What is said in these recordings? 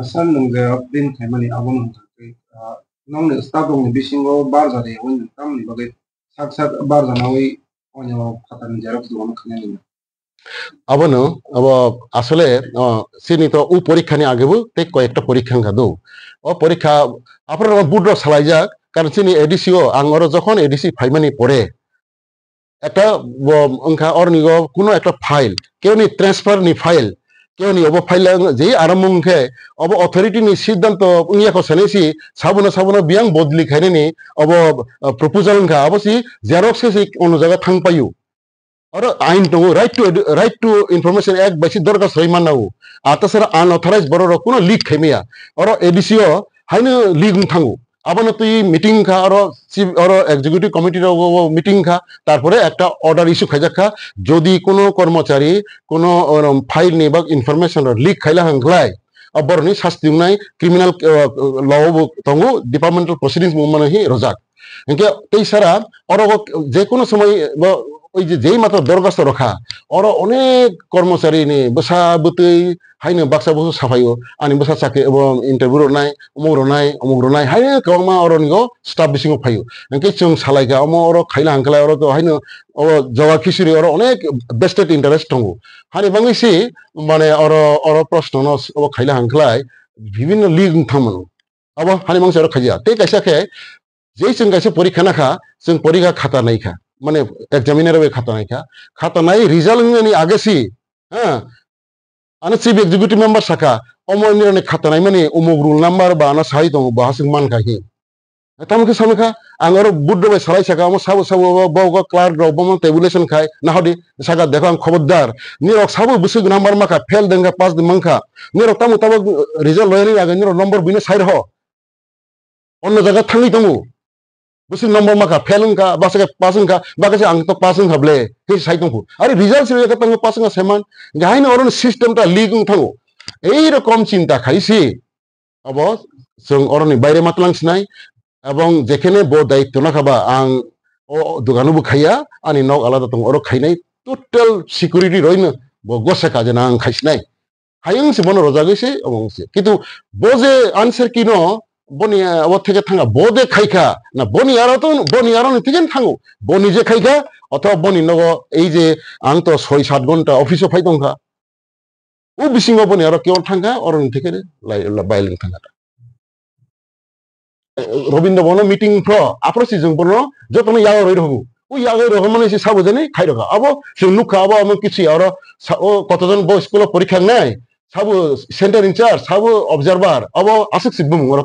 산농제 린 대만이 아범 농내 스타동의 비싱고 바르자리 원 담니 바게 삭삭 바르자나위 어녀 파탄 제럽스 원 그냥이나 আবনো আব আসলে সিনি তো উ পরীক্ষা নিয়ে আগেবু তে কয়েকটা পরীক্ষা গাদু ও পরীক্ষা আপনার বুড্র সালাই যাক কারণ সিনি এডিসিও আঙর যখন এডিসি ফাইমানি পড়ে একটা অঙ্কা কোনো একটা ফাইল কেউ নি ট্রান্সফার নি ফাইল কেউনি অব ফাইলাং যেই আরম্ভ মুখে অব অথরিটি নি সিদ্ধান্ত উনিয়া কসানি সি সাবুন সাবুন বিয়াং বদলি খাইনি নি অব প্রপোজাল খা অবশ্যই জেরক্স সে অন্য জায়গা থাং পাইও আর আইন দো right to right to information এক বাইসি দরকার সৈমান নাও আর তাছাড়া আনঅথরাইজ বড় কোনো লিক খাইমিয়া আর এডিসিও হাইনো লিগ থাঙ্গু আবার তুই মিটিং খা আরো চিফ আরো এক্সিকিউটিভ কমিটির মিটিং খা তারপরে একটা অর্ডার ইস্যু খাইজা খা যদি কোনো কর্মচারী কোনো ফাইল নেই বা ইনফরমেশন লিক খাইলা হাংলাই অবরণী শাস্তি নাই ক্রিমিনাল ল তঙ্গু ডিপার্টমেন্টাল প্রসিডিংস মানে হি রোজাক ইনকে তেই সারা অর যে কোনো সময় ওই যে যেই মাত্র দরগাস্ত রখা ওরা অনেক কর্মচারী নি বসা বুতই হাইনো বাক্সা বসু সাফাইও আনি বসা চাকরি এবং ইন্টারভিউ নাই অমুক নাই অমুক নাই হাইনো কমা নিগ স্টাফ বিসিং ফাইও নাকি চং সালাইকা অম অর খাইলা হাঙ্কলা অর তো হাইনো অ জবা খিচুড়ি অর অনেক বেস্টেড ইন্টারেস্ট দङ হানি বাংলাদেশি মানে অর অর প্রশ্ন নস অ খাইলা হাঙ্কলাই বিভিন্ন লিগ থামন আবার হানি मान्छेहरू खैया त्यही कैसा खे যেই जों गाइसे পরীক্ষা নাখা जों পরীক্ষা খাতা নাই খা মানে এক্সামিনার হবে খাতা নাইকা খাতা নাই রিজাল্ট নিয়ে আগেছি হ্যাঁ আনে চিফ এক্সিকিউটিভ মেম্বার শাখা অমর নিরনে খাতা নাই মানে অমুক রুল নাম্বার বা আনা সাহিত দং মান খাহি তামকে সামখা খা আর বুদ্ধ বাই সারাই শাখা আমার সাবু সাবু বউ ক্লার্ক রব বমন টেবুলেশন খাই না হদি শাখা দেখো আমি খবরদার নিরক সাবু বুসু নাম্বার মাখা ফেল দেঙ্গা পাস দিন মাংখা নিরক তামু তাম রিজাল্ট লয়ানি আগে নিরক নম্বর বিনে সাইড হ অন্য জায়গা থাঙ্গি তামু 무슨 넘버마가 패는가 바스가 빠슨가 바가지 안또 빠슨가 블레 그 사이동부 아니 রিজাল্ট সিরিজ 같은 거 সেমান 세만 অরুণ সিস্টেমটা 시스템다 리그 এই রকম চিন্তা খাইছি অব অরণ অরণি বাইরে মাতলাংসনাই এবং যেখানে ব দায়িত্ব না খাবা আং ও দোকানবো খাইয়া আনি নক আলাদা তো অর খাইনাই টোটাল সিকিউরিটি রই রইন গসে কাজে না আং খাইছিনাই হাইং সে মনে রোজা গেছে এবং কিন্তু বোঝে আনসার কি ন 보니야 어떻게 탕가 모데 খাইখা না বনি আরতো বনি আরনি থেকে থাঙ্গু বনি যে খাইখা অথবা বনি নগ এই যে আং তো ছয় সাত ঘন্টা অফিসে ফাইতংখা ও বিসিং বনি আর কেউ থাঙ্গা অরণ থেকে বাইলিং থাঙ্গা রবীন্দ্র বন মিটিং ফ্র আপ্রসি জং বন যত না মানে ইয়াও রহবু ও ইয়াও রহ মানে সে সাবো জানি খাই রখা আবো সে লুখা আবো আমি কিছু আর ও কতজন বো স্কুল পরীক্ষা নাই সাবু সেন্টার ইনচার্জ সাবু অবজারভার আবো আসুক সিব্বু মরা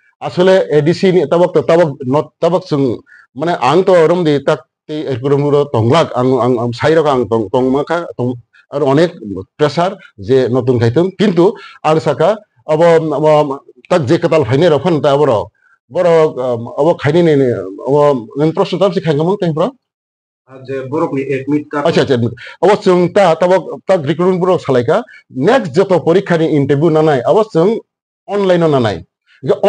আসলে এডিসি তাবক তাবক তাবক মানে আং তো ওরম দি তাক এরকম তংলাক আং আং সাইরক আং তংমাখা আর অনেক প্রেসার যে নতুন খাইতাম কিন্তু আর সাকা আব তাক যে কাতাল ফাইনে রফান তা আবার বড় আব খাইনি নেই প্রশ্ন তাপ সে খাইগাম তাই বড় আচ্ছা আচ্ছা অবশ্য তা তাবক তাক রিক্রুটমেন্ট বুড়ো সালাইকা নেক্সট যত পরীক্ষা নিয়ে ইন্টারভিউ না নাই অবশ্য অনলাইনও না নাই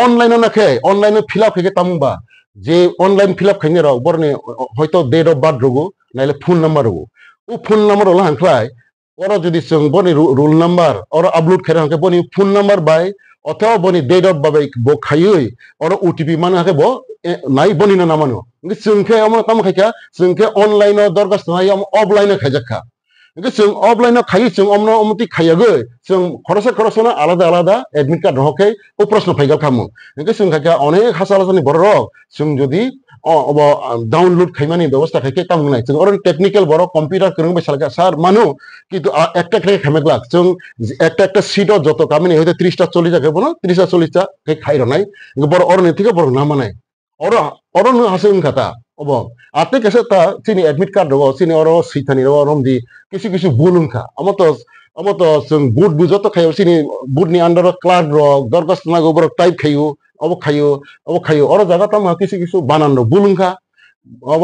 অনলাইনে না খে অনলাইনে ফিল আপ খেকে তামবা যে অনলাইন ফিল আপ খাইনে রাও বরনে হয়তো ডেট অফ বার্থ রগো নাইলে ফোন নাম্বার রগো ও ফোন নাম্বার হলো হাঁকলাই ওরা যদি বনি রোল নাম্বার ওরা আপলোড খেয়ে হাঁকে বনি ফোন নাম্বার বাই অথবা বনি ডেট অফ বাবাই বো খাইই ওরা ওটিপি মানে হাঁকে বো নাই বনি না নামানো চুনখে আমার কাম খাইকা চুনখে অনলাইনে দরখাস্ত নাই অফলাইনে খাইজাক্ষা जों अफलाइनाव खायो जों अमनो अमति खायोगो जों खरसा खरसना आलादा आलादा एडमिट कार्ड रहखे ओ प्रश्न फैगा खामो इनके जों खाखा अनेक हासा हासानि बर जों जदि अब डाउनलोड खाइमानि व्यवस्था खाखे काम नाय जों अरन टेक्निकल बर कम्पिउटार करं बाय सालगा सार मानु किन्तु একটা করে খামেক লাগ जों একটা একটা সিটও যত কামিনি হইতে 30টা 40টা খাবো না 30টা 40টা খাইরো নাই বড় অরনে থেকে বড় না মানায় অর অরন হাসে উন কথা 어머 아때 계셨다 티니 애밋 카드고 시니어로 시타니로 롬디 কিছু কিছু বলুন খা আমার তো আমার তো বুট বুঝো তো খাইও সিনি বুট নি আন্ডার ক্লাড র দরগস না গোবর টাইপ খাইও অব খাইও অব খাইও অর জায়গা তো মা কিছু কিছু বানান বলুন খা অব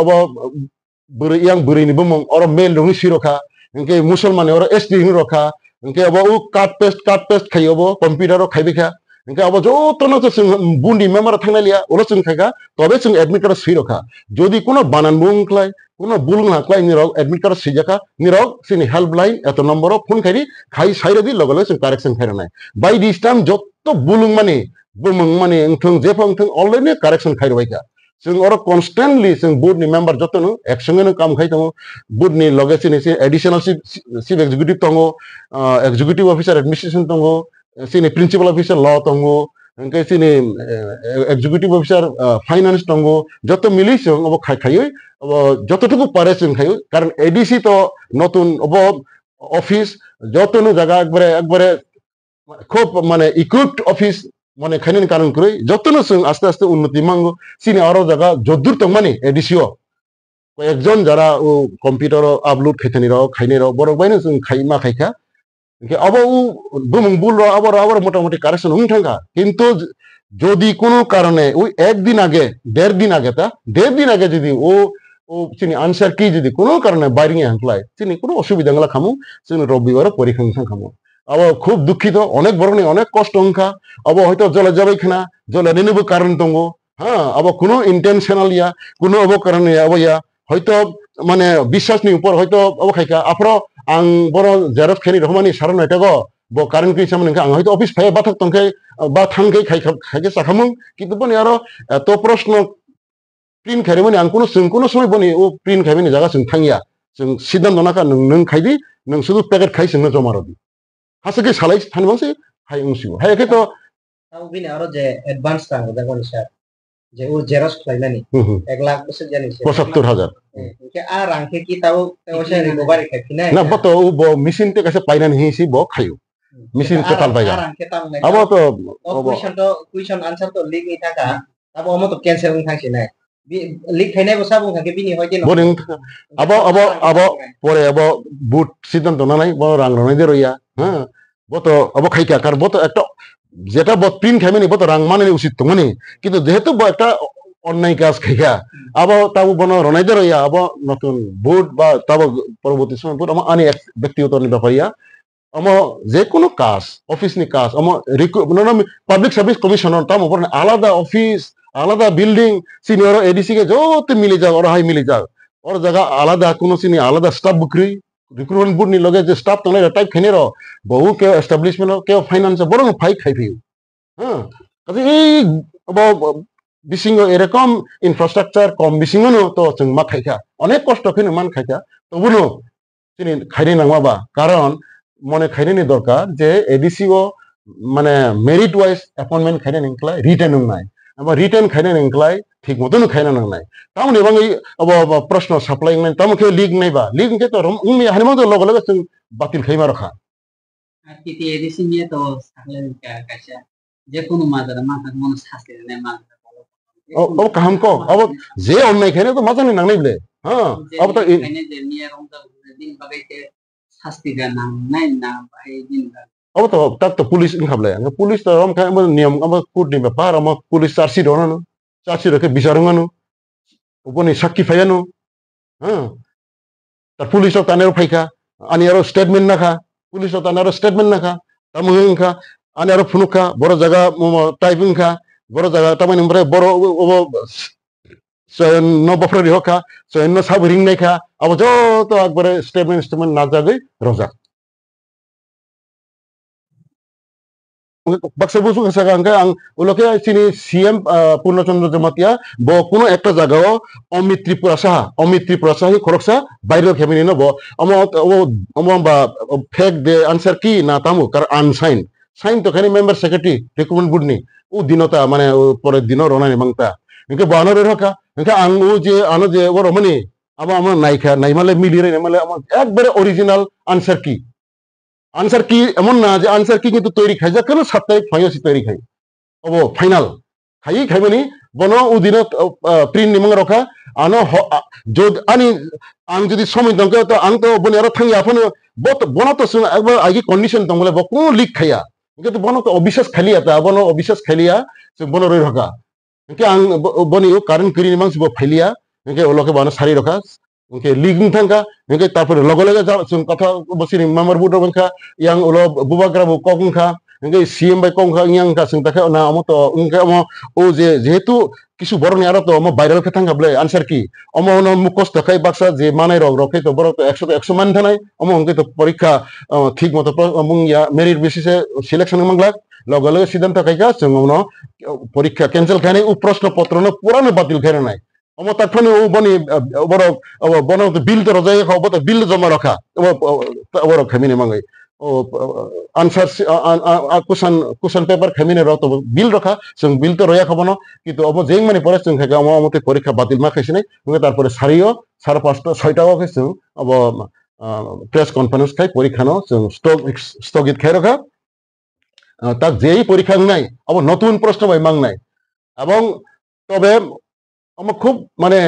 অব বুড়ি ইয়াং বুড়ি নিব মং অর মেল রঙি শিরোখা ইনকে মুসলমানে ওর এসটি রখা ইনকে অব ও কাট পেস্ট কাট পেস্ট খাইও অব কম্পিউটারও খাইবে খা 그러니까 아버 যতনা তো বুন্ডি মেমার থাকনা লিয়া ওলা চুন খাইকা তবে চুন এডমিট কার্ড সই রখা যদি কোনো বানান বুং ক্লাই কোনো বুল না ক্লাই নিরগ এডমিট কার্ড সই জাকা নিরগ সিনি হেল্পলাইন এত নম্বর ফোন খাইরি খাই সাইরে দি লগলে চুন কারেকশন খাইরা নাই বাই দিস টাইম যত বুলুং মানে বুমং মানে ওংথং জেফং থং অলরেডি কারেকশন খাইরবাইকা जों और कन्स्टेन्टलि जों बोर्डनि मेम्बार जतन एकसंगेनो काम खाय दङ बोर्डनि लगेसिन एसे एडिशनल चिफ एग्जिक्युटिभ दङ एग्जिक्युटिभ अफिसार एडमिनिस्ट्रेसन दङ sini principal officer law tongo angkai sini eh, executive officer eh, finance tongo joto milision obo khai khai obo joto tuku paresin khai কারণ এডিসি তো নতুন obo অফিস যতনু জায়গা একবারে একবারে খুব মানে ইকুইপড অফিস মানে খাইনেন কারণ করে যতনু সঙ্গে আস্তে আস্তে উন্নতি মাঙ্গ সিনে আরো জায়গা যদ্দূর তো মানে এডিসিও কয়েকজন যারা ও কম্পিউটার আপলোড খাইতে নিরাও খাইনে রাও বড় বাইনে খাইমা খাইখা আবারও দুমুং বুলরা আবার আবার মোটামুটি কারেকশন হুম ঠাঙ্গা কিন্তু যদি কোনো কারণে ওই একদিন আগে দেড় দিন আগে তা দেড় দিন আগে যদি ও ও চিনি আনসার কি যদি কোনো কারণে বাইরে হাঁকলায় চিনি কোনো অসুবিধা গুলা খামু চিনি রবিবার পরীক্ষা খামু আবার খুব দুঃখিত অনেক বড় নেই অনেক কষ্ট অঙ্কা আবার হয়তো জলে যাবে খানা জলে নিয়ে নেবো কারণ তঙ্গ হ্যাঁ আবার কোনো ইন্টেনশনাল ইয়া কোনো অবকারণ ইয়া ইয়া হয়তো মানে বিশ্বাসনি উপর হয়তো অবখাইকা আফ্র আং বড় জেরফ খেনি রহমানি সারণ হয়তো ব কারণ কি সামনে আং হয়তো অফিস ফাই বাথক তংকে বা থানকে খাই খাইকে সাখামুং কিন্তু বনি আরো এত প্রশ্ন প্রিন্ট খাইরে মানে আং কোনো সিং কোনো সময় বনি ও প্রিন্ট খাইবে জায়গা সিং থাঙ্গিয়া সিং সিদ্ধান্ত নাকা নং নং খাইদি নং শুধু প্যাকেট খাই সিং জমা রদি হাসকে সালাই থানবাংসি হাই উংসিব হাই একে তো আরো যে অ্যাডভান্স থাকবে দেখুন স্যার যে ওর জেরক্স ফাইলানি এক লাখ বছর জানিস পঁচাত্তর হাজার হ্যাঁ, আর রাখে কি তাও সে রিকভারি না না বত ও মেশিন তো কাছে পাইনানি হিসি ব খাইও মেশিন তো তাল পাইগা আবার তো কুইশন তো কুইশন আনসার তো লিগ ই থাকা তাব অম তো ক্যান্সেল থাকি না লিগ খাইনাই বসাবো খাকে বিনি হয় দিন বরিং আব আব আব পরে আব বুট সিদ্ধান্ত না নাই ব রাং দে রইয়া হ্যাঁ বতো আব খাইকা কার বতো একটা যেটা বদপিন খাইমে নিব তো মানে উচিত তো মানে কিন্তু যেহেতু একটা অন্যায় কাজ খাইয়া আবার তাবু বন রনাইদের ইয়া আবার নতুন ভোট বা তাব পরবর্তী সময় ভোট আমার আনি ব্যক্তিগত ব্যাপার ইয়া আমার যে কোনো কাজ অফিস নি কাজ আমার পাবলিক সার্ভিস কমিশনার তাম উপর আলাদা অফিস আলাদা বিল্ডিং সিনিয়র এডিসি কে যত মিলে যাও ওরা হাই মিলে যাও ওর জায়গা আলাদা কোনো সিনি আলাদা স্টাফ বুকরি રિક્રુટમેન્ટ બોર્ડની લગે જે સ્ટાફ તને અટાઈપ ખાઈને રહો બહુ કેવો એસ્ટાબ્લિશમેન્ટ કેવો ফাইন্যান্স বরং ফাই খাই ফেউ হ্যাঁ কাজে এই বিসিং এরকম ইনফ্রাস্ট্রাকচার কম বিসিং তো চং মা খাইখা অনেক কষ্ট খেয়ে মান খাইখা তবুনো চিনি খাইনি নামাবা কারণ মনে খাইনি দরকার যে এডিসিও মানে মেরিট ওয়াইজ অ্যাপয়েন্টমেন্ট খাইনি নিংলা রিটার্ন নাই अब रिटर्न खैन इंकलाई ठीक मतो खैन नाय ताउन एवं अब अब प्रश्न सप्लाई नाय तम के लीग नै बा लीग के तो उम हने मतो लोग लगे सिं बातिल खैमा रखा तिति एदिसिं ये तो साले का काचा जे कोनो मात्र मात्र हक मन सासे ने मा काम को अब जे अन्याय खेने तो मजा नहीं नंगने बले अब तो मैंने का नाम नहीं ना भाई दिन अब त तक त पुलिस इन्खाबलाय आङो पुलिस त रम खाय मो नियम अब कुटनि ब्यापार अम पुलिस चार्जसिट हनानु চার্জশিট রেখে বিচারঙ্গানু উপনি সাক্ষী ফাইজানু হ্যাঁ তার পুলিশও তানের ফাইখা আনি আরো স্টেটমেন্ট না খা পুলিশও তান আরো স্টেটমেন্ট না খা তার মুহিং খা আনি আরো ফুনুক খা বড় জায়গা টাইপিং খা বড় জায়গা তামানি ওমরে বড় ওব ন বফরে হখা সৈন্য সাব রিং নাই খা আবার যত একবারে স্টেটমেন্ট স্টেটমেন্ট না যাগে রজা বাক্সবসু কাছাকাঙ্কে আং ওলোকে চিনি সিএম পূর্ণচন্দ্র জমাতিয়া ব কোনো একটা জায়গাও অমিত ত্রিপুরা সাহা অমিত ত্রিপুরা সাহি খরকসা বাইরেও খেমিনি নব অম বা ফেক দে আনসার কি না তামু কার আনসাইন সাইন তো খানি মেম্বার সেক্রেটারি রেকমেন্ড বুডনি ও দিনতা মানে পরের দিনও রনানি মাংতা ইনকে বানর রকা ইনকে আং ও যে আনো যে ও রমনি আমার আমার নাইখা নাইমালে মিলিয়ে নাইমালে আমার একবারে অরিজিনাল আনসার কি আনসার কি এমন না যে আনসার কি কিন্তু তৈরি খাই যা কেন সাত তারিখ ফাইনাল তৈরি খাই অব ফাইনাল খাই খাই মানে বন ও দিন প্রিন্ট নিমং রখা আন আনি আং যদি সময় দঙ্ক তো আন তো বনে আর থাঙ্গি আপন বত বন তো একবার আগে কন্ডিশন দঙ্গ বলে কোন লিক খাইয়া কিন্তু বন তো অবিশ্বাস খালি আতা বন অবিশ্বাস খালিয়া সে বন রই রখা আং বনি ও কারণ করি নিমাংস ফাইলিয়া ওলকে বন সারি রখা okay ligin tangka ngke tapre logo lega jam sum katha bosini member budo bangka yang ulo bubagra bu kokung kha ngke cm by kong kha yang kha sum takha na amoto ngke amo o je jehetu কিছু বড় near তো আমার viral খেতাং বলে answer কি আমার on মুখোশ দেখাই বাক্সা যে মানাই রক রকে তো বড় তো একশো তো একশো মান থানাই আমার অঙ্কে তো পরীক্ষা ঠিক মতো মেরিট বেসিসে সিলেকশন মাংলাক লগে লগে সিদ্ধান্ত খাইকা পরীক্ষা ক্যান্সেল খাই নাই ও প্রশ্নপত্র পুরানো বাতিল খাই নাই अब त ठुलो ऊ बनि अब बनाउ त बिल त रजाएको अब त बिल जम्मा रखा अब अब खेमिने मगाइ আনসার কুশন বিল রখা সং বিল তো রয়া খাবো কিন্তু অব যেই মানে পরে সং থাকে আমার মতে পরীক্ষা বাতিল মা খাইছি নাই তারপরে সারিও সাড়ে পাঁচটা ছয়টাও খাইছি অব প্রেস কনফারেন্স খাই পরীক্ষা নো স্থগিত খাই রখা তার যেই পরীক্ষা নাই অব নতুন প্রশ্ন বাই মাং নাই এবং তবে আমার খুব মানে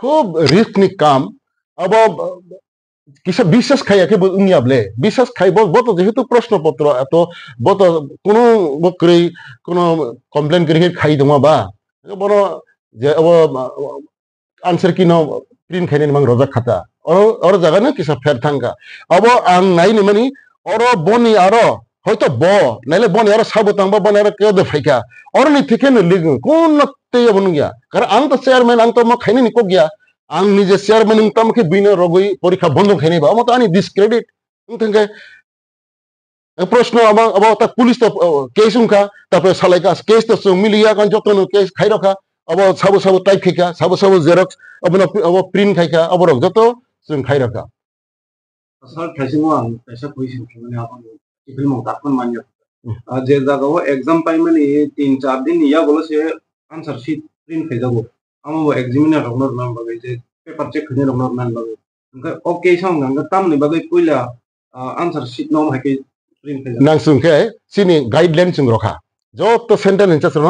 খুব রিস্ক নি কাম अब কিসব বিশ্বাস খাই একে উনিয়াবলে বিশ্বাস খাই বত যেহেতু প্রশ্নপত্র এত বত কোনো বকরি কোনো কমপ্লেন করি খাই দমা বা বড় যে अब आन्सर किन प्रिन्ट खाइन निमाङ रजा खाता अरू अरू जग्गा नै किसा फेर थाङ्का अब आङ नाइ नि मानि अर बनि आर হয়তো ব নাইলে বনে আরো সাবো তাংবা বনে আরো কেউ অর নি থেকে লিগ কোন ते बनून गया कारण आंग तो चेयरमैन आंग तो मैं खाई नहीं निको गया आंग निजे चेयरमैन उनका मुखे बिना रोगई परीक्षा बंद खाई नहीं बा मत आनी डिस्क्रेडिट उनके প্রশ্ন আমার আবার তার পুলিশ তো কেস উঙ্কা তারপরে সালাই কাজ কেস তো মিলিয়া কারণ যখন কেস খাই রাখা আবার সাবু সাবু টাইপ খাইকা সাবু সাবু জেরক্স আপনার আবার প্রিন্ট খাইকা আবার যত जों খাই রাখা স্যার খাইছিলাম আমি পয়সা কইছি মানে আপন কি ফিল্ম তারপর মানিয়া যে জায়গা এক্সাম পাই মানে তিন চার দিন ইয়া বলেছে আনসার শীত প্রিন্ট হয়ে যাবো আমার এক্সামিনার আপনার নাম পাবে যে পেপার চেক হয়ে আপনার নাম পাবে ओमफ्राय अके सम गांगा तामनि बागै पहिला आन्सार शीट नो हाके प्रिंट खाय नांसुंखे सिनि गाइडलाइन जों रखा যত সেন্টার ইনচার্জন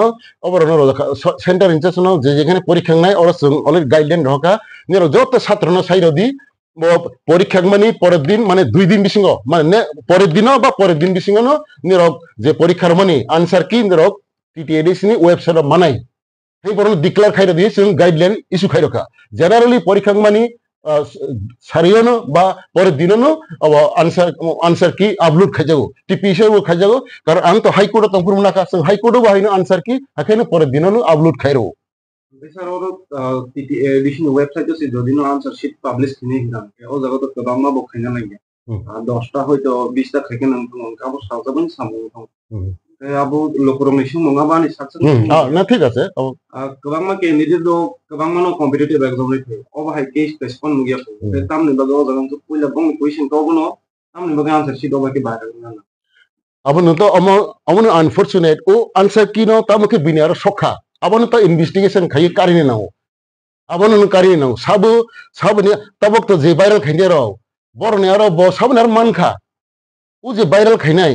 অবরণ রখা সেন্টার ইনচার্জ রহ যে যেখানে পরীক্ষা নাই ওরা অলরেডি গাইডলাইন রখা নিয়ে যত ছাত্র সাইড দি পরীক্ষা মানে পরের দিন মানে দুই দিন বিসঙ্গ মানে পরের দিন বা পরের দিন বিসঙ্গ নিরক যে পরীক্ষার মানে আনসার কি নিরক টিটিএডিসি ওয়েবসাইট মানায় সেই বরল খাই দিয়ে जों গাইডলাইন ইস্যু খাই রাখা জেনারেলি পরীক্ষা মানি সারিয়ন বা পরের দিনন আনসার আনসার কি আপলোড খাই যাবো টিপি হিসেবে খাই যাবো কারণ আমি তো হাইকোর্ট তখন না খাস হাইকোর্টও বা আনসার কি হাখাইন পরের দিনন আপলোড খাই রবো বেসারর দশটা হয়তো বিশটা থাকে abo lokorong ni sung monga bani saksan ah na thik ase abo kabang ma ke nidi do kabang ma no competitive exam ni thik oba hai ke specific mu gya se tam ni bagaw jagam to pula bong question to gono tam ni bagaw answer si do ba ke ba na আবার তো আমার আমার unfortunate ও answer কি নাও তা আমাকে veneer সখা আবার তো ইনভেস্টিগেশন খাই কারিনে নাও আবার কারিনে নাও সাবু সাবু তাবক তো যে ভাইরাল খাইনে রাও বড় নেয়ার ব সাবনার মানখা ও যে ভাইরাল খাইনাই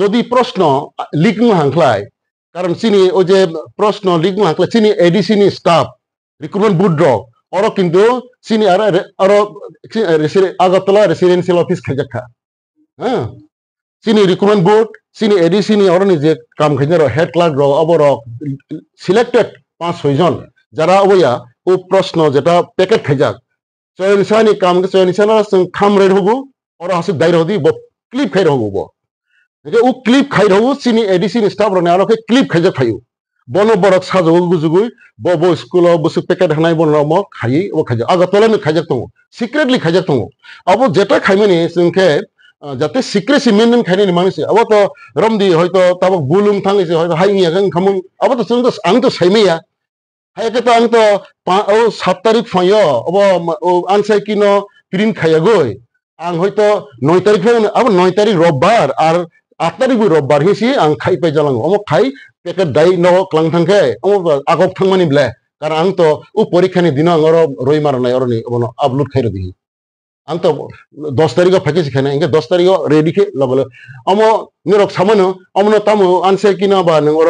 যদি প্রশ্ন লিগ্ন হাংলায় কারণ চিনি ওই যে প্রশ্ন লিগ্ন হাংলায় চিনি এডিসিনি স্টাফ রিক্রুটমেন্ট বোর্ড ওর কিন্তু চিনি আর আর আগরতলা রেসিডেন্সিয়াল অফিস খেজাখা হ্যাঁ চিনি রিক্রুটমেন্ট বোর্ড চিনি এডিসিনি ওর নিজে কাম খেজার হেড ক্লার্ক র অবর সিলেক্টেড পাঁচ ছয়জন যারা অবয়া ও প্রশ্ন যেটা প্যাকেট খেজাক চয়নিসানি কাম চয়নিসানা খাম রেড হবো ওরা হাসি দায়ের হদি ক্লিপ খাই হবো ऊ क्लिप खाइरहु चिनी एडिसिन स्टाफ रने आलो के क्लिप खाइजो खाइयो बनो बरक साजो गुजुगुई बबो स्कूल बसु पैकेट हनाई बन म खाइ ओ खाइजो आग तले में खाइजक तंगो सीक्रेटली खाइजक तंगो अब जेटा खाइमेनि सिंखे जाते सिक्रेसी मेन मेन खाइने मानिसे अब त रमदि हयतो तब बुलुम थांगिसे हयतो हाइनिया गं खमुन अब त सिंग त आं त सैमैया हायके त आं त ओ 7 तारिख फयो अब ओ आनसाइ किन प्रिंट खाइया गय आं हयतो 9 तारिख फयो अब 9 तारिख रबबार आर আত্মারিবু রব্বার হিসি আং খাই পাই জালাং অমক খাই পেকেট দাই ন ক্লাং থাংকে অমক আগক থাংমানি ব্লে কারণ আং তো ও পরীক্ষানি দিন আঙর রই মার নাই অরনি অবন আপলোড খাই দিহি আং তো দশ তারিখ ফাঁকি সেখানে ইংকে দশ তারিখ রেডি খে লবলে অম নিরক সামান্য অমন তামু আনসে কিনা বা নঙ্গর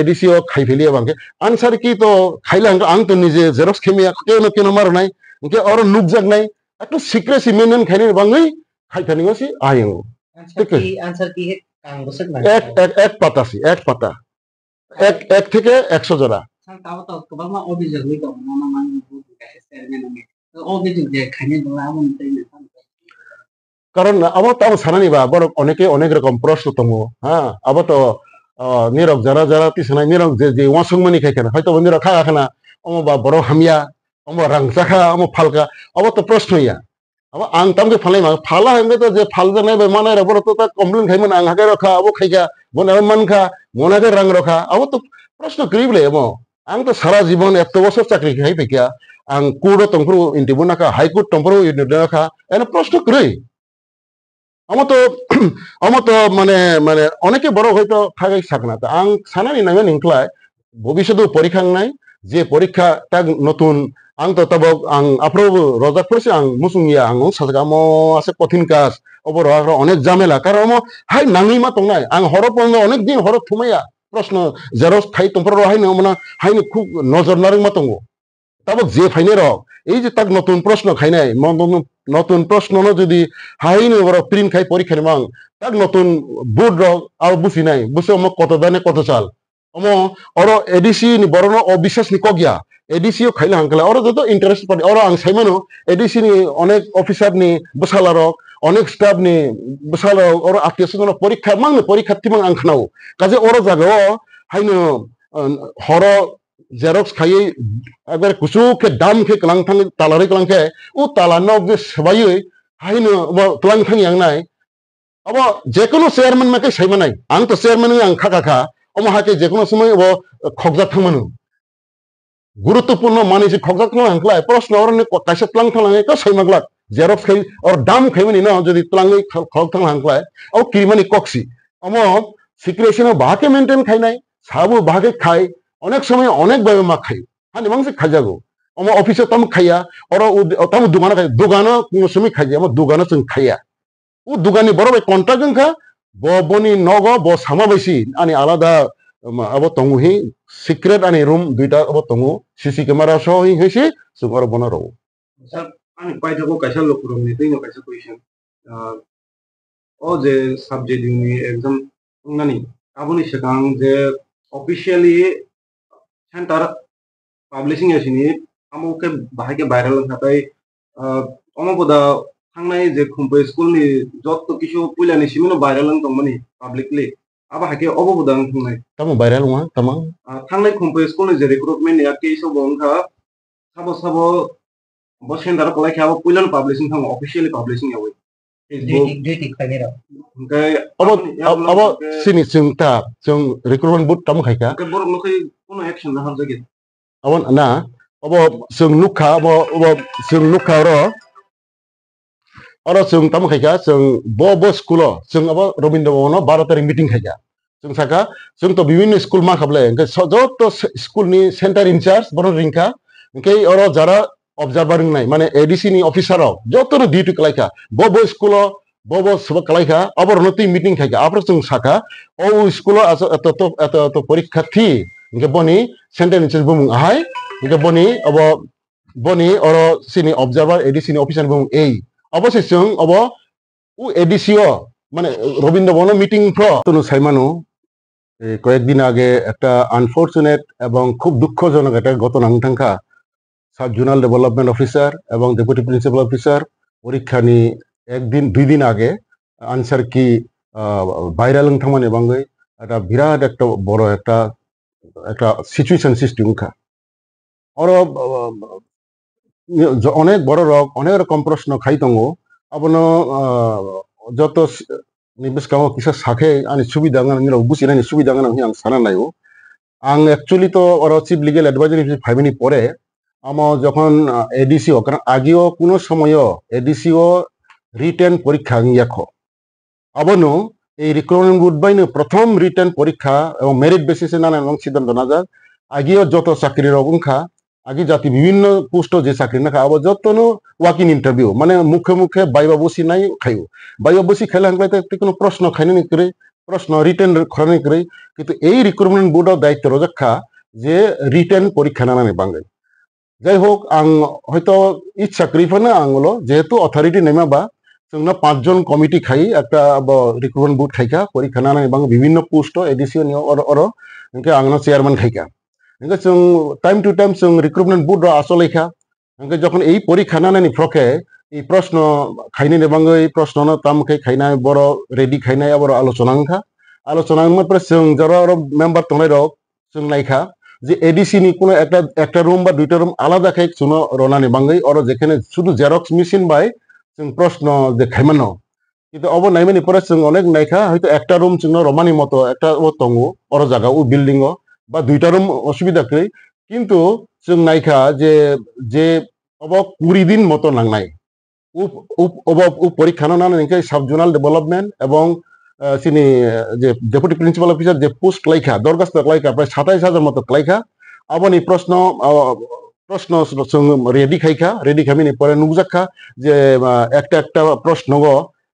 এডিসি ও খাই ফেলি বাংকে আনসার কি তো খাইলে আং তো নিজে জেরক্স খেমিয়া কেন কেন মার নাই ইংকে অর নুক জাগ নাই একটু সিক্রেসি মেনটেন খাইনি বাঙ্গই খাইতানি গেছি আয়ঙ্গ আচ্ছা, এক পাতা এক পাতা এক এক থেকে একশো হ্যাঁ, কারণ আমার তো আমার সানানি নিবা আবার অনেকে অনেক রকম প্রশ্ন তমো হ্যাঁ আবার তো নিরক যারা যারা তিসনা নিরক যে যে ওয়াসংমানি খাই কেনা হয়তো নিরক খাওয়া খানা অমো বা বড় হামিয়া অমো রাংচা খা অমো ফালকা তো প্রশ্ন ইয়া आं तमके फलै मा फाल जने बेमान रे बरो तो आं हागे रखा अब खैगा मन मन के रंग रखा अब तो प्रश्न करीब ले आं तो सारा जीवन চাকরি খাই आं কোড তংপ্রু ইন্টিবু নাকা হাইকোর্ট তংপ্রু ইন্টিবু নাকা এন প্রশ্ন করি আমার তো আমার তো মানে মানে অনেকে বড় হয়তো থাকাই থাক না আং সানানি নামে ভবিষ্যতেও পরীক্ষা নাই যে পরীক্ষা তাক নতুন ang tatabog ang approve roza prosi ang musungya ang sasaga mo ase kothin kas obor aro onek jamela karo mo hai nangi ma tongnai ang horopon no onek din horo thumaya prosno zero thai tompor ro hai nomona hai ni khu nojor narang ma tongo tabog je phaine ro ei je tak notun prosno khainai mondon notun prosno no jodi hai ni obor prim khai porikhari mang tak notun bud ro al busi nai buse mo koto dane koto chal omo oro edisi ni borono obishas ni kogya এডিসিও খাইলে হাঙ্কলে ওরা যত interest পাবে ওরা আং সাইমানো ADC নি অনেক officer নি বসালারক অনেক স্টাফ নি বসালারক ওরা আত্মীয় স্বজন পরীক্ষা মাংনে পরীক্ষার্থী মাং আংখানাও কাজে ওরা জাগাও হাইনো হর জেরক্স খাইয়ে একবার কুচুকে দাম খে ক্লাং থাঙ্গে তালারে ক্লাং খে ও তালানক যে সবাইয়ে হাইনো ক্লাং থাঙ্গি আং নাই আবার যে কোনো চেয়ারম্যান মাকে সাইমানাই আং তো চেয়ারম্যান আং খা খা খা অমহাকে যে কোনো সময় খকজা থামানো गुरुत्वपूर्ण मानिसि खगजक हांखलाय प्रश्न और कासे प्लांग थांलाङै कसै मागलाक जेरक्स खै और दाम खैमनि যদি जदि प्लाङै खग थां हांखलाय औ কক্সি कक्सि अम सिक्रेशन মেনটেন খাই নাই साबु बाहाके খাই অনেক সময় অনেক ভাবে মা খাই হ্যাঁ, সে মাংসে খাজাগো আমার অফিসে তাম খাইয়া ওর তাম দোকানে খাই দোকানে কোনো সময় খাই আমার দোকানে সঙ্গে খাইয়া ও দোকানি বড় ভাই কন্ট্রাক্ট খা বনি নগ ব সামা বেশি আনি আলাদা আবার তঙ্গুহি সিক্রেট আনি রুম দুইটা হব তঙ্গু সিসি ক্যামেরা সহ হয়েছে সুগার বনা রব আমি পাই যাবো কাইসা লোক রুম নি তুই কাইসা কইছেন ও যে সাবজেক্ট ইউনি একদম নানি আপনি শেখাং যে অফিসিয়ালি সেন্টার পাবলিশিং এসে নি আমাকে বাহাকে ভাইরাল থাকাই অমপদা থাংনাই যে স্কুল নি যত কিছু পুইলানি সিমিনো ভাইরাল তো মানে publicly aba hake obo budang thungnai tamo viral wa tama thanglai khompe school je recruitment ya ke so bongkha sabo sabo বসেন তারা কলাই খাবো পুইলান পাবলিশিং থাম অফিসিয়ালি পাবলিশিং আওয়ে अब अब सिनि जों ता जों रिक्रुटमेन्ट बुट ताम खायखा बर नखै कोनो एक्सन ना हाब जागे अब ना अब जों नुखा अब अब जों नुखा र अर जों तम खायखा जों ब ब स्कुलाव जों अब रबीन्द्र भवनाव बार' तारिख मिटिं खायखा जों साखा जों त' बिभिन्न स्कुल मा खालाय जत स्कुलनि सेन्टार इनचार्ज बर' रिंखा ओंखाय अर जारा अबजार्भार रोंनाय माने एडिसिनि अफिसाराव जतनो डिउटि खालायखा ब ब स्कुलाव ब ब सब खालायखा अबर नति मिटिं खायखा आपर जों साखा अ स्कुलाव एत एत एत परीक्षार्थी ओंखाय बनि सेन्टार इनचार्ज बुमुं आहाय ओंखाय बनि अब बनि अर सिनि अबजार्भार एडिसिनि अफिसार बुमुं ए অবশেষং অব উ এডিসিও মানে রবীন্দ্রভবন মিটিং ফ্রু সাইমানু কয়েকদিন আগে একটা আনফর্চুনেট এবং খুব দুঃখজনক একটা গত নাংটাঙ্কা সাব জোনাল ডেভেলপমেন্ট অফিসার এবং ডেপুটি প্রিন্সিপাল অফিসার পরীক্ষা নিয়ে একদিন দুই দিন আগে আনসার কি ভাইরাল থামান এবং একটা বিরাট একটা বড় একটা একটা সিচুয়েশন সৃষ্টি মুখা ওর অনেক বড় রোগ অনেক রকম প্রশ্ন খাইতঙ্গ আপন যত নিবেশ কাম কিসা সাখে আনি সুবিধা নিরব বুঝি না সুবিধা গান আমি সানা নাই আং অ্যাকচুয়ালি তো ওর চিফ লিগেল অ্যাডভাইজার হিসেবে ফাইভিনি পরে আমার যখন এডিসিও কারণ আগেও কোনো সময় এডিসিও রিটেন পরীক্ষা ইয়াখ আবনো এই রিক্রুটমেন্ট গুড বাইন প্রথম রিটেন পরীক্ষা এবং মেরিট বেসিসে নানা এবং সিদ্ধান্ত না যাক আগেও যত চাকরির অবংখা আগে জাতি বিভিন্ন পোস্ট যে চাকরি না খাওয়া যতনো ওয়াকিং ইন্টারভিউ মানে মুখে মুখে বাইবা বসি নাই খাইও বাইবা বসি খাইলে হাঙ্গলাই তো কোনো প্রশ্ন খাইনি করে প্রশ্ন রিটেন খরানি করে কিন্তু এই রিক্রুটমেন্ট বোর্ড দায়িত্ব রক্ষা যে রিটেন পরীক্ষা নানানি বাঙ্গাই যাই হোক আং হয়তো ইচ্ছা করি ফেনে আঙলো যেহেতু অথরিটি নেমে বা সঙ্গে পাঁচজন কমিটি খাই একটা রিক্রুটমেন্ট বোর্ড খাইকা পরীক্ষা নানা বিভিন্ন পোস্ট এডিসিও অর অর আংনো চেয়ারম্যান খাইকা এঙ্গে চং টাইম টু টাইম চং রিক্রুটমেন্ট বুট র আসো লেখা এঙ্গে যখন এই পরীক্ষা না নানি ফ্রকে এই প্রশ্ন খাইনে নেবাঙ্গ এই প্রশ্ন না তামকে খাইনা বড় রেডি খাইনা বড় আলোচনা খা আলোচনা পরে চং যারা মেম্বার তোমায় রক চং নাইখা যে এডিসি নি কোনো একটা একটা রুম বা দুইটা রুম আলাদা খাই শুনো রনা নেবাঙ্গই ওর যেখানে শুধু জেরক্স মেশিন বাই চং প্রশ্ন যে খাইমানো কিন্তু অব নাইমানি পরে চং অনেক নাইখা হয়তো একটা রুম চং রমানি মতো একটা ও তঙ্গু ওর জায়গা ও বিল্ডিং বা দুইটারও অসুবিধা নেই কিন্তু নাইখা যে যে অব কুড়ি দিন মতো নাং নাই পরীক্ষা না নাকি সাব জোনাল ডেভেলপমেন্ট এবং চিনি যে ডেপুটি প্রিন্সিপাল অফিসার যে পোস্ট লাইখা দরখাস্ত লাইখা প্রায় সাতাইশ হাজার মতো লাইখা আবার এই প্রশ্ন প্রশ্ন রেডি খাইখা রেডি খামিনি পরে নুকজাক্ষা যে একটা একটা প্রশ্ন গ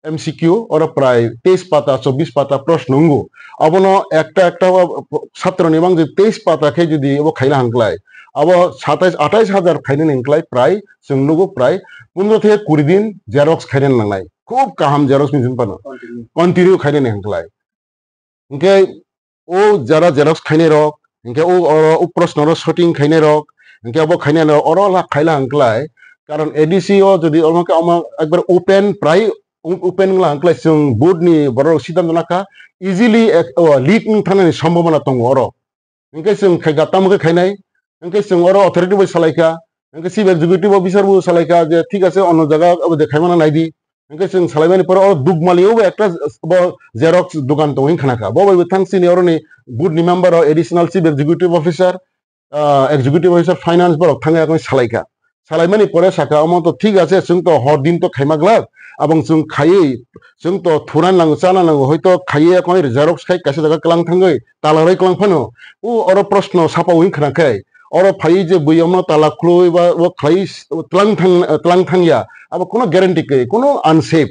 এমসিকিউ ওরা প্রায় তেইশ পাতা চব্বিশ পাতা প্রশ্ন অঙ্গু আবার একটা একটা ছাত্র নিবাং যে তেইশ পাতা খেয়ে যদি ও খাইলে হাঁকলায় আব সাতাইশ আঠাইশ হাজার খাইলে নিংকলায় প্রায় চুংনুগু প্রায় পনেরো থেকে কুড়ি দিন জেরক্স খাইলে নাই খুব কাহাম জেরক্স মিশন পানো কন্টিনিউ খাইলে নিহাঙ্কলায় ইনকে ও যারা জেরক্স খাইনে রক ইনকে ও ও প্রশ্নর শুটিং খাইনে রক ইনকে আবার খাইনে রক ওরা খাইলা হাঙ্কলায় কারণ এডিসিও যদি আমাকে আমার একবার ওপেন প্রায় उपेनला हांखलाय जों बुडनि बर' सिद्धान्त नाका इजिलि लिक थानायनि सम्भावना दङ अर हिंखे जों गातामुखे खायनाय हिंखे जों अर अथरिटिबो सालायखा हिंखे सिभिल जुगिटिबो बिसारबो सालायखा जे ঠিক আছে অন্য জায়গা দেখাইমানা নাইদি हिंखे जों सालायमानि पर अर दुगमालियावबो একটা জেরক্স দোকান দङ हिंखानाखा बबेबो थांसिनि अरनि बुडनि member additional chief executive officer executive officer finance बर' थाङै सालायखा সালাইমানি করে সাকা অমন তো ঠিক আছে সুং তো হর দিন তো খাইমা গ্লাস এবং সুং খাইয়ে সুং তো থুরান নাঙ্গো চালা নাঙ্গো হয়তো খাইয়ে এখন জেরক্স খাই কাছে জায়গা ক্লাং থাঙ্গই তালারাই ক্লাং ফানো ও অর প্রশ্ন সাপা উইং খানাখাই অর ফাই যে বইয়ম তালা খুলই বা ও খাই ত্লাং থাং ত্লাং থাঙ্গিয়া আবার কোনো গ্যারেন্টি কে কোনো আনসেফ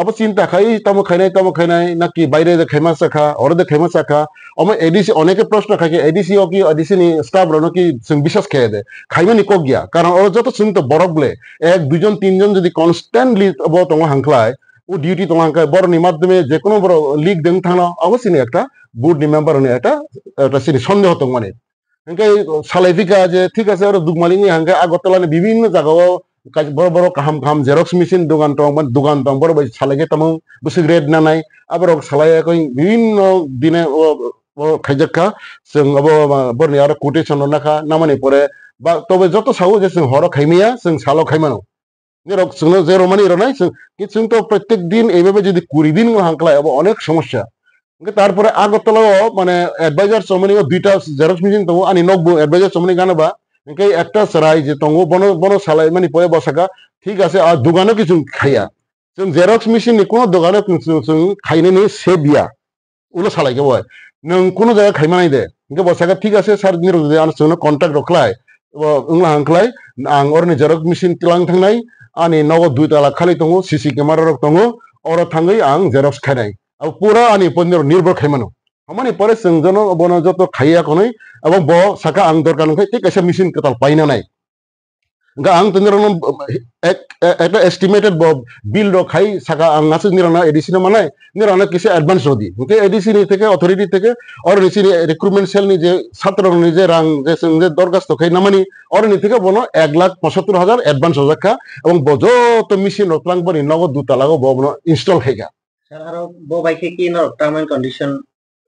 अब চিন্তা খাই তমো খাই নাই তমো খাই নাই নাকি বাইরে খেমা শাখা অরদে খেমা শাখা আমার এডিসি অনেকে প্রশ্ন খাই এডিসি ও কি এডিসি নি স্টাফ রনো কি বিশেষ খেয়ে দে খাইমে নি কক গিয়া কারণ ওর যত শুন তো বরগলে এক দুজন তিনজন যদি কনস্ট্যান্টলি অব তোমার হাঙ্কলায় ও ডিউটি তোমার হাঙ্কায় বড় নি মাধ্যমে যে কোনো বড় লিগ দেন থানো অবশ্যই একটা বুট নি মেম্বার নি একটা একটা সিনি সন্দেহ তো মানে হাঙ্কাই সালাইফিকা যে ঠিক আছে আর দুগমালিনি হাঙ্কায় আগরতলা বিভিন্ন জায়গাও boro boro kaham kaham xerox machine dogan tong ban dogan tong boro bai salage tamu busi grade na nai abro salaya ko bibinno dine o khajakka sung abo borni ar quotation na kha namani pore ba tobe joto sawo je sung horo khaimiya sung salo khaimano যেরক শুনলো যে রোমানি রনাই কিন্তু তো প্রত্যেক দিন এইভাবে যদি কুড়ি দিন হাঁকলায় আবার অনেক সমস্যা তারপরে আগরতলাও মানে অ্যাডভাইজার চমনি দুইটা জেরক্স মেশিন তো আনি নব্বই অ্যাডভাইজার চমনি গানবা এনকে একটা সরাই যে তঙ্গ বন বন সালাই মানে পয়ে বসাকা ঠিক আছে আর দোকানও কিছু খাইয়া জেরক্স মেশিন কোনো দোকানও খাইনে নিয়ে সে বিয়া ওগুলো সালাইকে বয় নং কোনো জায়গায় খাইমা নাই দে এনকে বসাকা ঠিক আছে স্যার দিনের আনার সঙ্গে কন্ট্যাক্ট রখলাই ওগুলো হাঁকলাই আং অরনি জেরক্স মেশিন তিলাং থাকনাই আনি নগদ দুই তালা খালি তঙ্গ সিসি ক্যামেরা রক তঙ্গ ওরা থাঙ্গই আং জেরক্স খাইনাই আর পুরা আনি পনেরো নির্ভর খাইমানো हमारे पर संजन बन जो खाइया को नहीं अब ब साका आंग दरकार नहीं ठीक ऐसे मिशन के तल पाइना नहीं गा आंग तंजर एक एक एस्टिमेटेड बिल रो खाई साका आंग नासे निराना एडीसी ने मानाय निराना किसे एडवांस रो दी उनके एडीसी ने थे अथॉरिटी थे और ऋषि रिक्रूटमेंट सेल ने जे छात्र ने जे रंग जे संजे दरखास्त खाई नामानी और नी थे बनो एक लाख पचहत्तर हजार एडवांस हो जाखा এবং বজো তো মিশিন রতলাং বনি নগদ দুতালাগো বনো ইনস্টল খাইগা স্যার আর বো বাইকে কি নরক term and condition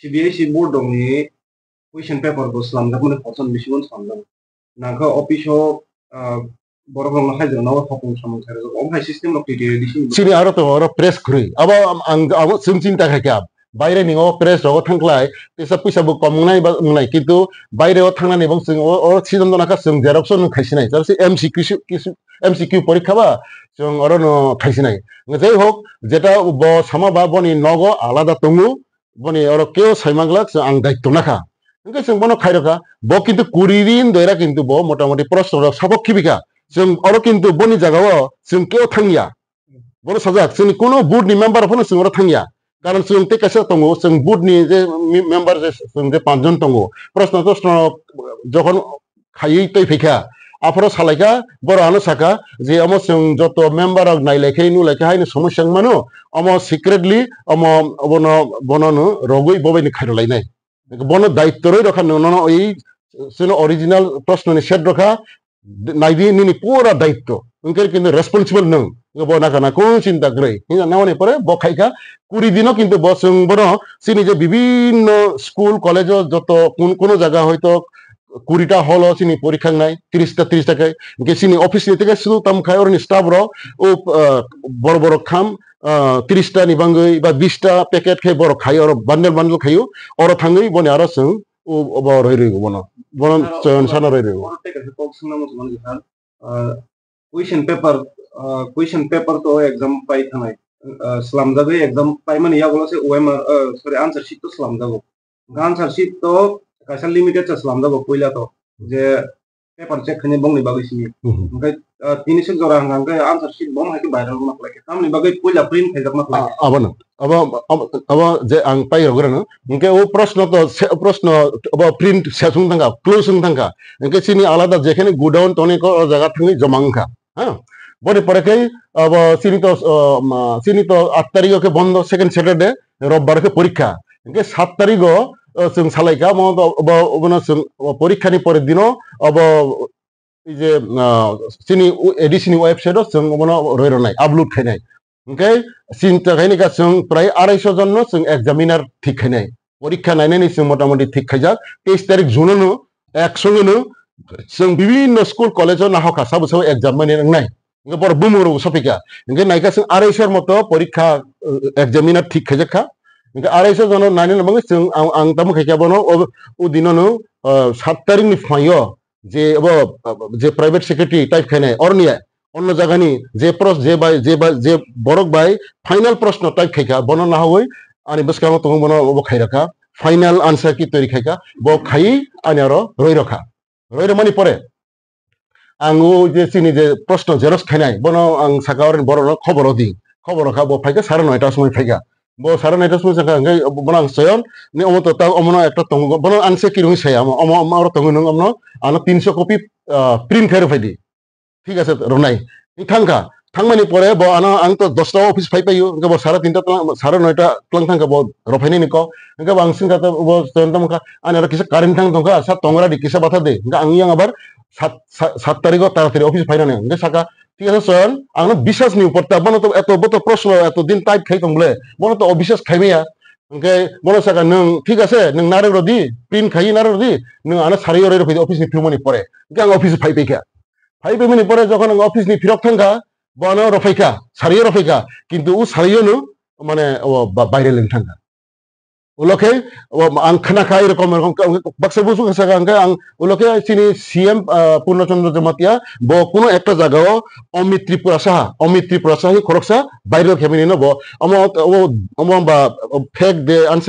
board CBSE board ni question paper ko slamda mane pasan mission slamda naga office বড় বড় হয় যেন নব হকম সমকার ওম হাই সিস্টেম অফ ক্রিয়েটিভ দিছি সিনি আর তো আর প্রেস করি আবা আং সিন সিম চিন্তা খাকে আব বাইরে নিও প্রেস রগ থাকলাই পেসা পয়সা বুক কম নাই বা নাই কিন্তু বাইরে ও থাকলাই এবং সিং ও ও সিজন দনা কা সিং জেরক্স ন খাইছি নাই তার সে MC Q Q MC Q পরীক্ষা বা সিং অর খাইছি নাই যাই হোক যেটা ব সামা বা বনি নগ আলাদা তঙ্গু বনি ওর কেউ সাইমাংলা আং দায়িত্ব নাখা ইংকে সং বনো খাই রাখা ব কিন্তু কুড়ি দিন দৈরা কিন্তু ব মোটামুটি প্রশ্ন সাপক্ষী বিখা সং ওর কিন্তু বনি জায়গাও সং কেউ থাঙ্গিয়া বড় সাজাক সং কোনো বুট নি মেম্বার ফোন সং ওরা থাঙ্গিয়া কারণ সং তে কাছে তঙ্গো সং বুট নি যে মেম্বার যে সং যে পাঁচজন তঙ্গো প্রশ্ন প্রশ্ন যখন খাইয়েই তৈ ফেখা আফরা সালাইকা বড় আনো সাকা যে অম যত মেম্বার অগ নু লাইকে ইনু হাইনি সমস্যা মানো অম সিক্রেটলি অম বন বননু রগই ববাইনি খাইরলাই নাই বন রই রখা এই ছিল অরিজিনাল প্রশ্ন সেট রখা নাইবি নিনি পুরা দায়িত্ব উনকের কিন্তু রেসপন্সিবল নং বনাকানা কোন চিন্তা করে নামানে পরে বখাইকা কুড়ি দিনও কিন্তু বসং বন সে নিজে বিভিন্ন স্কুল কলেজ যত কোন কোন জায়গা হয়তো কুড়িটা হল চিনি পরীক্ষা নাই ত্রিশটা তিরিশ টাকায় চিনি অফিস নিতে গেছে শুধু তাম খায় ওর স্টাফর ও বড় বড় খাম ত্রিশটা নিবাঙ্গই বা বিশটা প্যাকেট খাই বড় খাই ওর বান্ডেল বান্ডেল খাই ওর থাঙ্গই বনে আর সঙ্গ ও বড় রইব বন বন চয়ন সানা রয়ে রইব কুয়েশন পেপার কুয়েশন পেপার তো পাই যাবে পাই মানে সরি আনসার শীত তো আনসার শীত তো सार लिमिटेड आसलो आमदां पयल्या तो जे पेपर चेक खाने बंगनी बागै सिनि ओमफ्राय तिनि से जरा हांगा ओमफ्राय आन्सार शीट बम हाकि बाहेर रुमा खलाके तामनि बागै पयला प्रिन्ट खाइजाक मा खलाके अब न अब अब जे आं पाइ होगोन ओमफ्राय ओ प्रश्न तो प्रश्न अब प्रिन्ट सेसुं थांगा क्लोज थांगा ओमफ्राय सिनि आलादा जेखाने गोडाउन तने को जगह थांनि जमांखा হ্যাঁ পরে পরে अब চিনি তো চিনি তো আট তারিখকে বন্ধ সেকেন্ড স্যাটারডে রোববারকে পরীক্ষা সাত তারিখও जों सालायगा म अब अबना जों परीक्षानि परे दिन अब जे सिनि एडिसिनि वेबसाइटआव जों अबना रोयरनाय आपलोड खायनाय ओमफ्राय सिन थाखायनिका जों प्राय आरायस' जन जों एग्जामिनार थिग खायनाय পরীক্ষা নাইনাইনি जों मता मति थिग खायजा तेइस तारिख जुननो एकसंनो जों बिभिन्न स्कुल कलेजाव नाहखा साबो साबो एग्जाम मानिनाय बड़ बुमुरु सफिका ओंखायनो नायखा जों आरायसर मत परीक्षा एग्जामिनार थिग खायजाखा আড়াইশো জন নাইন বাংলা চং আং তামো খাইকা বনো ও দিননো সাত তারিখ নি ফাইও যে অব যে প্রাইভেট সেক্রেটারি টাইপ খাইনে অরনিয়া অন্য জায়গানি যে প্রশ্ন যে বাই যে বাই যে বরক বাই ফাইনাল প্রশ্ন টাইপ খাইকা বনো না হই আনি বেশ কামো তখন বনো অব খাই রাখা ফাইনাল আনসার কি তৈরি খাইকা ব খাই আনি আর রই রাখা রই রমানি পরে আং ও যে চিনি যে প্রশ্ন জেরক্স খাইনাই বনো আং সাকাওয়ারের বড় খবর দিই খবর রাখা ব ফাইকা সাড়ে নয়টার সময় ফাইকা bo saran ito sa ka ngay bonang sayon ni omo to tag omo ekta tong bonang anse kirung saya omo omo aro tong nung omo ana 300 copy print kare phadi ঠিক আছে রনাই থাঙ্কা থাংমানি পরে ব আনা আং তো দশটা অফিস ফাই পাইও ব সাড়ে তিনটা সাড়ে নয়টা ক্লাং থাঙ্কা ব রফাইনি নিক ইনকা বাংসিন কাতা ব তন্তাম কা আন এরা কিসা কারেন্ট থাং তঙ্কা সা তংরা ডি কিসা বাথা দে ইনকা আং ইয়াং আবার সাত সাত তারিখ তাড়াতাড়ি অফিস ফাইনা নেই ইনকা সাকা ঠিক আছে স্যার আমি বিশ্বাস নিউ পড়তে মনে তো এত বত প্রশ্ন এত দিন টাইপ খাইতাম বলে মনে তো অবিশ্বাস খাইমিয়া ওকে বলে সাকা নং ঠিক আছে নং নারে রদি প্রিন্ট খাই নারে রদি নং আনে সারি ওরে রফি অফিস নি ফিরমনি পরে গাং অফিস ফাই পেখা ফাই পেমনি পরে যখন অফিস নি ফিরক থাকা বন রফাইকা সারিও রফাইকা কিন্তু ও সারিও মানে বাইরে লেন থাকা ulokhe angkhana khai rokom rokom bakse busu kase angke ang ulokhe chini cm পূর্ণচন্দ্র জমাতিয়া ব কোনো একটা জায়গাও অমিত ত্রিপুরা সাহা অমিত ত্রিপুরা সাহি খরকসা বাইরে খেমিনি নব অম অম বা ফেক দে আনসার